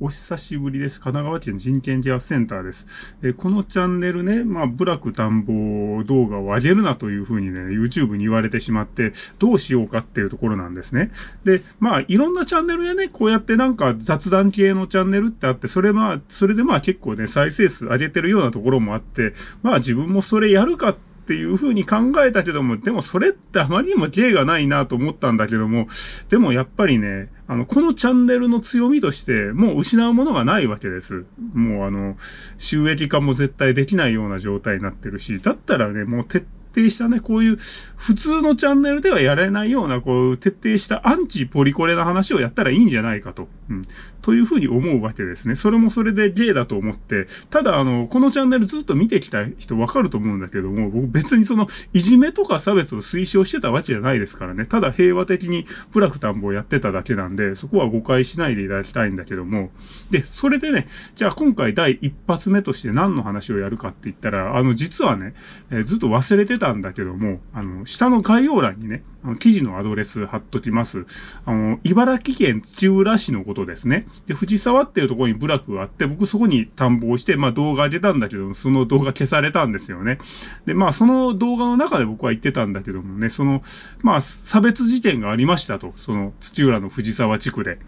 お久しぶりです。神奈川県人権ケアセンターです。えこのチャンネルね、まあ、ブラク探訪動画を上げるなというふうにね、YouTube に言われてしまって、どうしようかっていうところなんですね。で、まあ、いろんなチャンネルでね、こうやってなんか雑談系のチャンネルってあって、それまあ、それでまあ結構ね、再生数上げてるようなところもあって、まあ自分もそれやるかってっていうふうに考えたけども、でもそれってあまりにも芸がないなと思ったんだけども、でもやっぱりね、あの、このチャンネルの強みとして、もう失うものがないわけです。もうあの、収益化も絶対できないような状態になってるし、だったらね、もう徹底底したね、こういう普通のチャンネルではやれないような、こう、徹底したアンチポリコレな話をやったらいいんじゃないかと。うん。というふうに思うわけですね。それもそれで芸だと思って、ただ、あの、このチャンネルずっと見てきた人わかると思うんだけども、僕別にその、いじめとか差別を推奨してたわけじゃないですからね。ただ平和的にプラクタンボをやってただけなんで、そこは誤解しないでいただきたいんだけども。で、それでね、じゃあ今回第一発目として何の話をやるかって言ったら、あの、実はね、えー、ずっと忘れてたたんだけども、あの、下の概要欄にね、あの記事のアドレス貼っときます。あの、茨城県土浦市のことですね。で、藤沢っていうところに部落があって、僕そこに探訪して、まあ動画出げたんだけど、その動画消されたんですよね。で、まあその動画の中で僕は言ってたんだけどもね、その、まあ差別事件がありましたと、その土浦の藤沢地区で。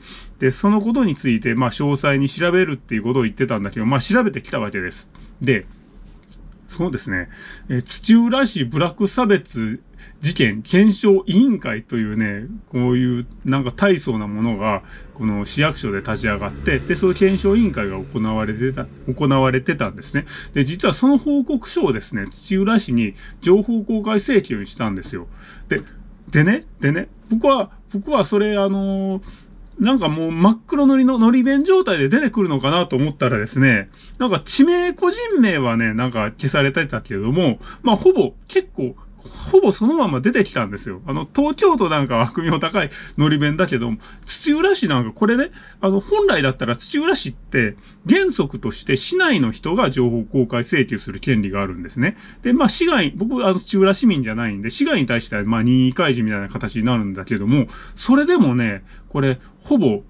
で、そのことについて、まあ詳細に調べるっていうことを言ってたんだけど、まあ調べてきたわけです。で、そうですね。えー、土浦市ブラック差別事件検証委員会というね、こういうなんか大層なものが、この市役所で立ち上がって、で、その検証委員会が行われてた、行われてたんですね。で、実はその報告書をですね、土浦市に情報公開請求にしたんですよ。で、でね、でね、僕は、僕はそれ、あのーなんかもう真っ黒塗りののり弁状態で出てくるのかなと思ったらですね、なんか地名個人名はね、なんか消されてたけれども、まあほぼ結構ほぼそのまま出てきたんですよ。あの、東京都なんかは悪名高いのり弁だけども、土浦市なんかこれね、あの、本来だったら土浦市って原則として市内の人が情報公開請求する権利があるんですね。で、まあ、市外、僕、あの、土浦市民じゃないんで、市外に対しては、まあ、任意開示みたいな形になるんだけども、それでもね、これ、ほぼ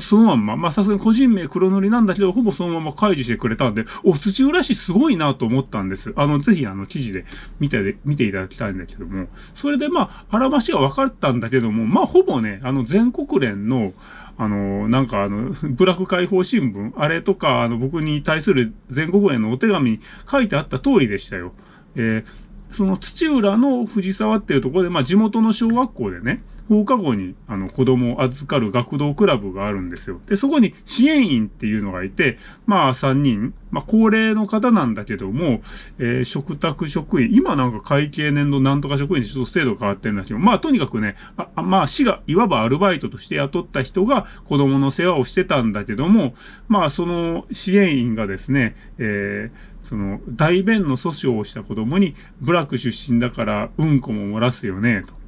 そのまんま、まあさすがに個人名黒塗りなんだけど、ほぼそのまま開示してくれたんで、お、土浦市すごいなと思ったんです。あの、ぜひあの、記事で見て、見ていただきたいんだけども、それでまあ、あらましが分かったんだけども、まあほぼね、あの、全国連の、あの、なんかあの、ブラック解放新聞、あれとか、あの、僕に対する全国連のお手紙に書いてあった通りでしたよ。えー、その土浦の藤沢っていうところで、まあ地元の小学校でね、放課後にあの子供を預かる学童クラブがあるんですよ。で、そこに支援員っていうのがいて、まあ3人、まあ高齢の方なんだけども、えー、食卓職員、今なんか会計年度なんとか職員でちょっと制度変わってるんだけど、まあとにかくね、あまあ市がいわばアルバイトとして雇った人が子供の世話をしてたんだけども、まあその支援員がですね、えー、その、大便の訴訟をした子供に、部落出身だからうんこも漏らすよね、と。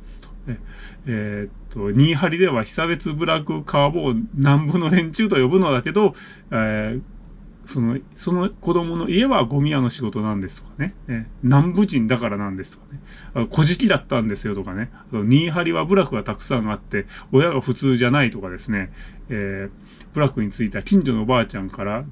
えー、っと、ニーハリでは被差別ックカーボー南部の連中と呼ぶのだけど、えーその、その子供の家はゴミ屋の仕事なんですとかね。え、南部人だからなんですとかね。あの、事記だったんですよとかね。あと、ニーハリは部落がたくさんあって、親が普通じゃないとかですね。えー、部落についた近所のおばあちゃんから、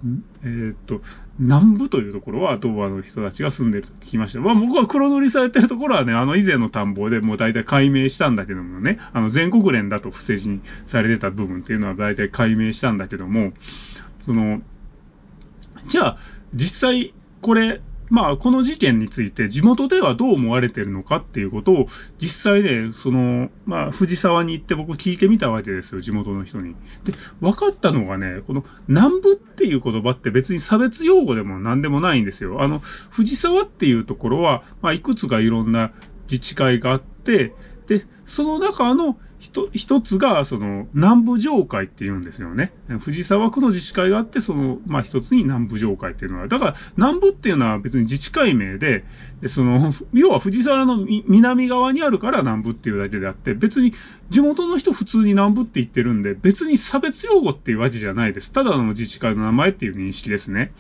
えー、っと、南部というところは、東ーの人たちが住んでると聞きました。まあ僕は黒塗りされてるところはね、あの以前の田んぼでもう大体解明したんだけどもね、あの全国連だと不正にされてた部分っていうのは大体解明したんだけども、その、じゃあ、実際、これ、まあ、この事件について地元ではどう思われてるのかっていうことを、実際ね、その、まあ、藤沢に行って僕聞いてみたわけですよ、地元の人に。で、分かったのがね、この南部っていう言葉って別に差別用語でも何でもないんですよ。あの、藤沢っていうところは、まあ、いくつかいろんな自治会があって、で、その中の一つが、その、南部上海って言うんですよね。藤沢区の自治会があって、その、まあ一つに南部上海っていうのは。だから南部っていうのは別に自治会名で、その、要は藤沢の南側にあるから南部っていうだけであって、別に地元の人普通に南部って言ってるんで、別に差別用語っていうわけじゃないです。ただの自治会の名前っていう認識ですね。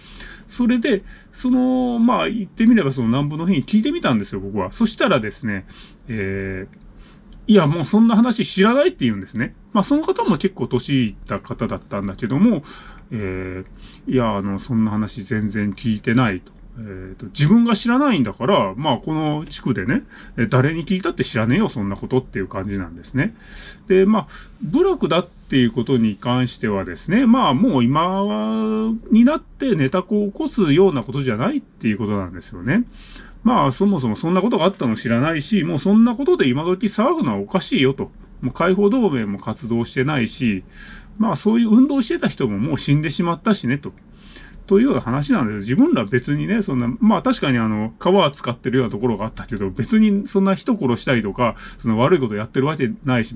それで、その、まあ言ってみればその南部の日に聞いてみたんですよ、僕は。そしたらですね、えー、いや、もうそんな話知らないって言うんですね。まあ、その方も結構年いった方だったんだけども、えー、いや、あの、そんな話全然聞いてないと。えーと、自分が知らないんだから、まあ、この地区でね、誰に聞いたって知らねえよ、そんなことっていう感じなんですね。で、まあ、部落だっていうことに関してはですね、まあ、もう今になってネタ子を起こすようなことじゃないっていうことなんですよね。まあ、そもそもそんなことがあったの知らないし、もうそんなことで今時騒ぐのはおかしいよと。もう解放同盟も活動してないし、まあそういう運動してた人ももう死んでしまったしねと。というような話なんです自分ら別にね、そんな、まあ確かにあの、皮扱ってるようなところがあったけど、別にそんな人殺したりとか、その悪いことやってるわけないし、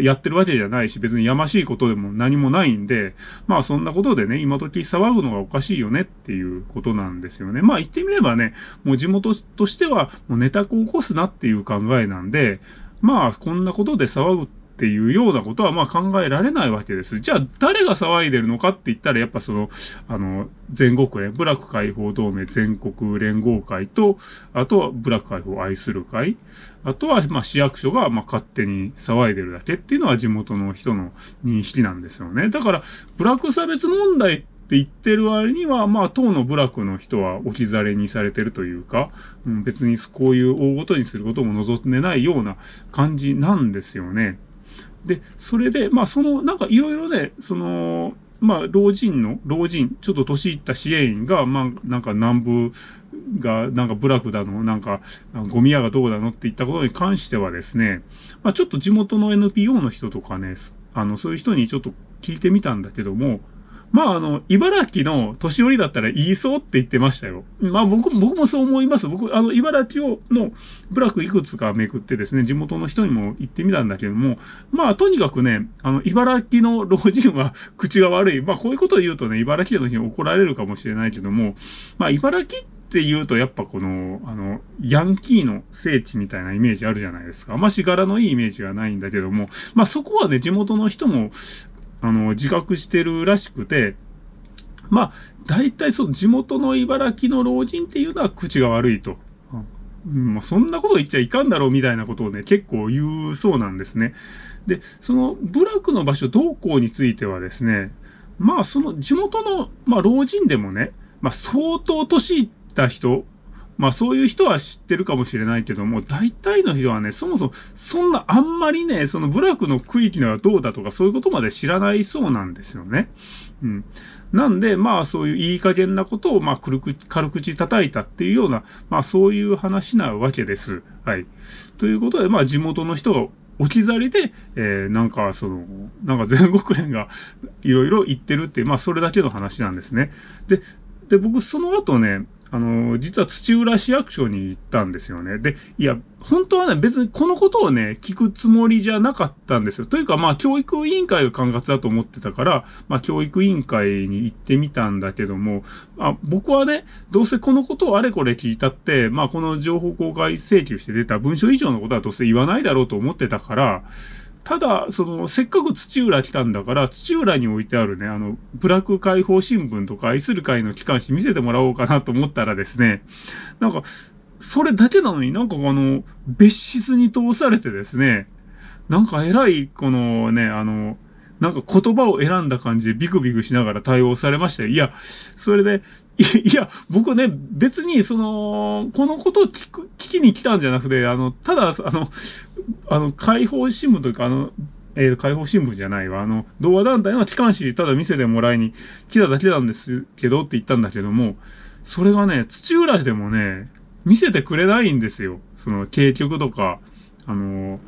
やってるわけじゃないし、別にやましいことでも何もないんで、まあそんなことでね、今時騒ぐのがおかしいよねっていうことなんですよね。まあ言ってみればね、もう地元としては、もうネタを起こすなっていう考えなんで、まあこんなことで騒ぐってっていうようなことはまあ考えられないわけです。じゃあ誰が騒いでるのかって言ったらやっぱその、あの、全国連、ック解放同盟全国連合会と、あとはブラック解放を愛する会、あとはまあ市役所がまあ勝手に騒いでるだけっていうのは地元の人の認識なんですよね。だから、ブラック差別問題ってって言ってる割には、まあ、当の部落の人は置き去りにされてるというか、うん、別にこういう大ごとにすることも望んでないような感じなんですよね。で、それで、まあ、その、なんかいろいろね、その、まあ、老人の、老人、ちょっと年いった支援員が、まあ、なんか南部が、なんか部落だの、なんか、ゴミ屋がどうだのっていったことに関してはですね、まあ、ちょっと地元の NPO の人とかね、あの、そういう人にちょっと聞いてみたんだけども、まあ、あの、茨城の年寄りだったら言いそうって言ってましたよ。まあ、僕、僕もそう思います。僕、あの、茨城を、の、部落いくつかめくってですね、地元の人にも行ってみたんだけども、まあ、とにかくね、あの、茨城の老人は口が悪い。まあ、こういうことを言うとね、茨城の人に怒られるかもしれないけども、まあ、茨城って言うと、やっぱこの、あの、ヤンキーの聖地みたいなイメージあるじゃないですか。あまし柄のいいイメージがないんだけども、まあそこはね、地元の人も、あの、自覚してるらしくて、まあ、大体そう、地元の茨城の老人っていうのは口が悪いと。もうそんなこと言っちゃいかんだろうみたいなことをね、結構言うそうなんですね。で、その部落の場所同行についてはですね、まあその地元の、まあ、老人でもね、まあ相当年いった人まあそういう人は知ってるかもしれないけども、大体の人はね、そもそもそんなあんまりね、その部落の区域のはどうだとかそういうことまで知らないそうなんですよね。うん。なんで、まあそういういい加減なことを、まあ軽く、軽口叩いたっていうような、まあそういう話なわけです。はい。ということで、まあ地元の人が置き去りで、えー、なんかその、なんか全国連がいろいろ言ってるっていう、まあそれだけの話なんですね。で、で、僕その後ね、あの、実は土浦市役所に行ったんですよね。で、いや、本当はね、別にこのことをね、聞くつもりじゃなかったんですよ。というか、まあ、教育委員会が管轄だと思ってたから、まあ、教育委員会に行ってみたんだけども、あ僕はね、どうせこのことをあれこれ聞いたって、まあ、この情報公開請求して出た文書以上のことはどうせ言わないだろうと思ってたから、ただ、その、せっかく土浦来たんだから、土浦に置いてあるね、あの、ブラック解放新聞とか愛する会の機関紙見せてもらおうかなと思ったらですね、なんか、それだけなのになんかあの、別室に通されてですね、なんか偉い、このね、あの、なんか言葉を選んだ感じでビクビクしながら対応されましたよ。いや、それで、い や、僕ね、別に、その、このことを聞く、聞きに来たんじゃなくて、あの、ただ、あの、あの、解放新聞というか、あの、えー、解放新聞じゃないわ。あの、童話団体の機関紙、ただ見せてもらいに来ただけなんですけどって言ったんだけども、それがね、土浦でもね、見せてくれないんですよ。その、警局とか、あの、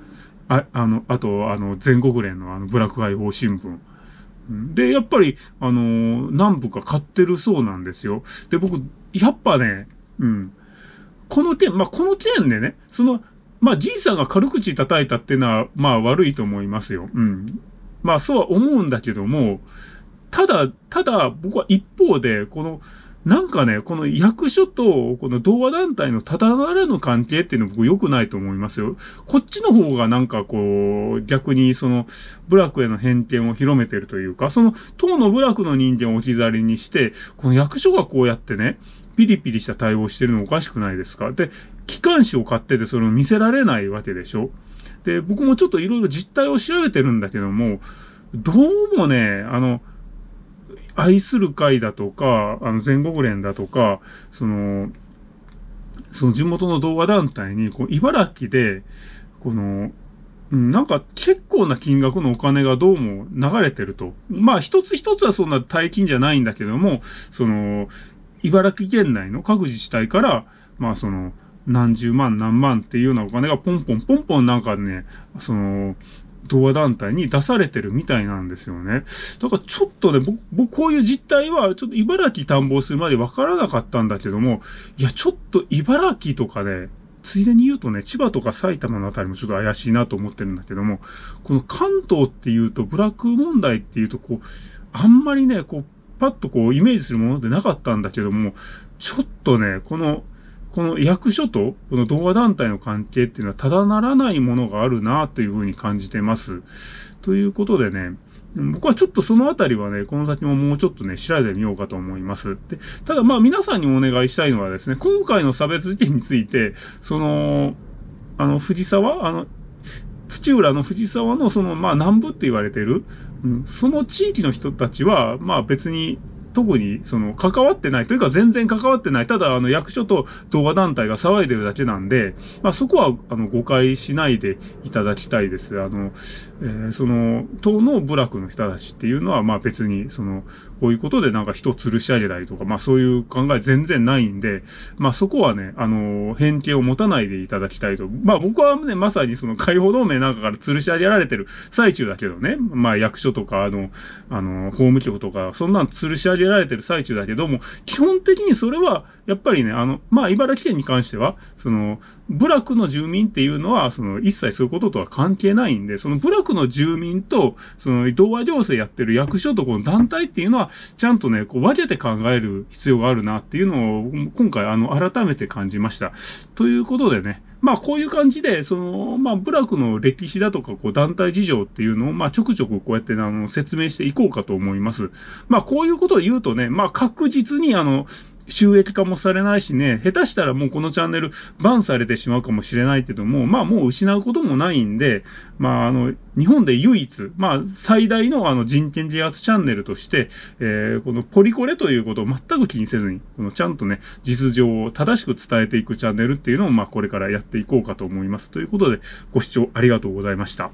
ああの、あと、あの、全国連のあの、ブラック解放新聞。で、やっぱり、あのー、何部か買ってるそうなんですよ。で、僕、やっぱね、うん。この件、まあ、この件でね、その、まあ、じいさんが軽口叩いたっていうのは、まあ、悪いと思いますよ。うん。まあ、そうは思うんだけども、ただ、ただ、僕は一方で、この、なんかね、この役所と、この童話団体のただならぬ関係っていうの僕良くないと思いますよ。こっちの方がなんかこう、逆にその、部落への偏見を広めてるというか、その、党の部落の人間を置き去りにして、この役所がこうやってね、ピリピリした対応してるのおかしくないですかで、機関紙を買っててそれを見せられないわけでしょ。で、僕もちょっといろいろ実態を調べてるんだけども、どうもね、あの、愛する会だとか、あの、全国連だとか、その、その地元の動画団体に、こう、茨城で、この、なんか結構な金額のお金がどうも流れてると。まあ一つ一つはそんな大金じゃないんだけども、その、茨城県内の各自治体から、まあその、何十万何万っていうようなお金がポンポンポンポンなんかね、その、同和団体に出されてるみたいなんですよね。だからちょっとね、僕、こういう実態は、ちょっと茨城探訪するまでわからなかったんだけども、いや、ちょっと茨城とかね、ついでに言うとね、千葉とか埼玉のあたりもちょっと怪しいなと思ってるんだけども、この関東っていうと、ブラック問題っていうと、こう、あんまりね、こう、パッとこう、イメージするものでなかったんだけども、ちょっとね、このこの役所とこの動画団体の関係っていうのはただならないものがあるなというふうに感じてます。ということでね、僕はちょっとそのあたりはね、この先ももうちょっとね、調べてみようかと思います。で、ただまあ皆さんにお願いしたいのはですね、今回の差別事件について、その、あの、藤沢、あの、土浦の藤沢のその、まあ南部って言われてる、うん、その地域の人たちは、まあ別に特に、その、関わってない、というか全然関わってない、ただ、あの、役所と動画団体が騒いでるだけなんで、まあ、そこは、あの、誤解しないでいただきたいです。あの、えー、その、党の部落の人たちっていうのは、まあ、別に、その、こういうことでなんか人吊るし上げたりとか、まあ、そういう考え全然ないんで、まあ、そこはね、あの、偏見を持たないでいただきたいと。まあ、僕はね、まさにその、解放同盟なんかから吊るし上げられてる最中だけどね、まあ、役所とか、あの、あの、法務局とか、そんなん吊るし上げられてる最中だけども、基本的にそれは、やっぱりね、あの、まあ、茨城県に関しては、その、部落の住民っていうのは、その、一切そういうこととは関係ないんで、その部落の住民と、その、同和行政やってる役所とこの団体っていうのは、ちゃんとね、こう、分けて考える必要があるなっていうのを、今回、あの、改めて感じました。ということでね、まあこういう感じで、その、まあ部落の歴史だとか、こう団体事情っていうのを、まあちょくちょくこうやって、あの、説明していこうかと思います。まあこういうことを言うとね、まあ確実にあの、収益化もされないしね、下手したらもうこのチャンネルバンされてしまうかもしれないけども、まあもう失うこともないんで、まああの、日本で唯一、まあ最大のあの人権自圧チャンネルとして、えー、このポリコレということを全く気にせずに、このちゃんとね、実情を正しく伝えていくチャンネルっていうのを、まあこれからやっていこうかと思います。ということで、ご視聴ありがとうございました。